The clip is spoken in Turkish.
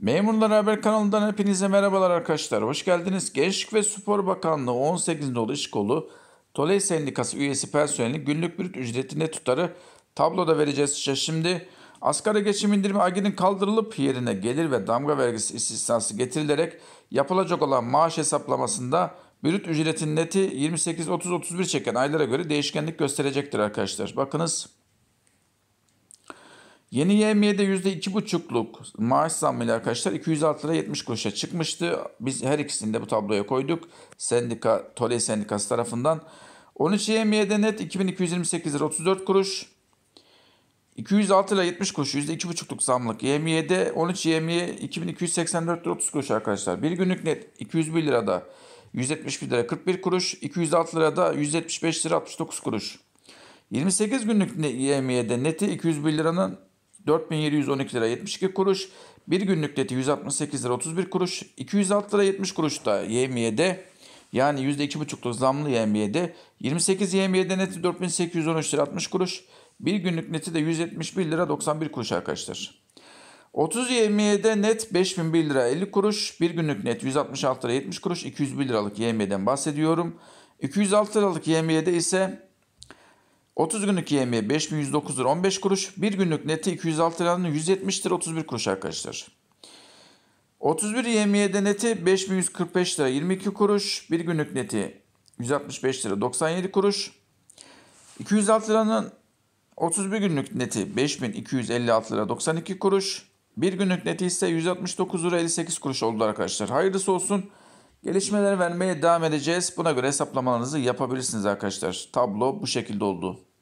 Memurlar Haber kanalından hepinize merhabalar arkadaşlar. Hoş geldiniz. Gençlik ve Spor Bakanlığı 18. Dolu İş Kolu Toley Sendikası üyesi personelin günlük brüt ücreti ne tutarı tabloda vereceğiz size şimdi. Asgari geçim indirimi aginin kaldırılıp yerine gelir ve damga vergisi istisnası getirilerek yapılacak olan maaş hesaplamasında brüt ücretin neti 28-30-31 çeken aylara göre değişkenlik gösterecektir arkadaşlar. Bakınız Yeni YMY'de %2,5'luk maaş zammıyla arkadaşlar 206 lira 70 kuruşa çıkmıştı. Biz her ikisini de bu tabloya koyduk. Sendika, Tole Sendikası tarafından. 13 YMY'de net 2228 lira 34 kuruş. 206 lira 70 kuruş %2,5'luk zamlık. YMY'de 13 YMY 2284 lira 30 kuruş arkadaşlar. Bir günlük net 201 lirada 171 lira 41 kuruş. 206 lirada 175 lira 69 kuruş. 28 günlük YMY'de neti 201 liranın 4712 lira 72 kuruş. Bir günlük leti 168 lira 31 kuruş. 206 lira 70 kuruş da yemiyede yani %2,5'luk zamlı yemiyede 28 yemiyede neti 4813 lira 60 kuruş. Bir günlük neti de 171 lira 91 kuruş arkadaşlar. 30 yemiyede net 5001 lira 50 kuruş. Bir günlük net 166 lira 70 kuruş. 201 liralık yemiyeden bahsediyorum. 206 liralık yemiyede ise 30 günlük yemeği 5109 lira 15 kuruş. 1 günlük neti 206 liranın 170 lira 31 kuruş arkadaşlar. 31 yemeğe neti 5145 lira 22 kuruş. 1 günlük neti 165 lira 97 kuruş. 206 liranın 31 günlük neti 5256 lira 92 kuruş. 1 günlük neti ise 169 lira 58 kuruş oldu arkadaşlar. Hayırlısı olsun. Gelişmeleri vermeye devam edeceğiz. Buna göre hesaplamalarınızı yapabilirsiniz arkadaşlar. Tablo bu şekilde oldu.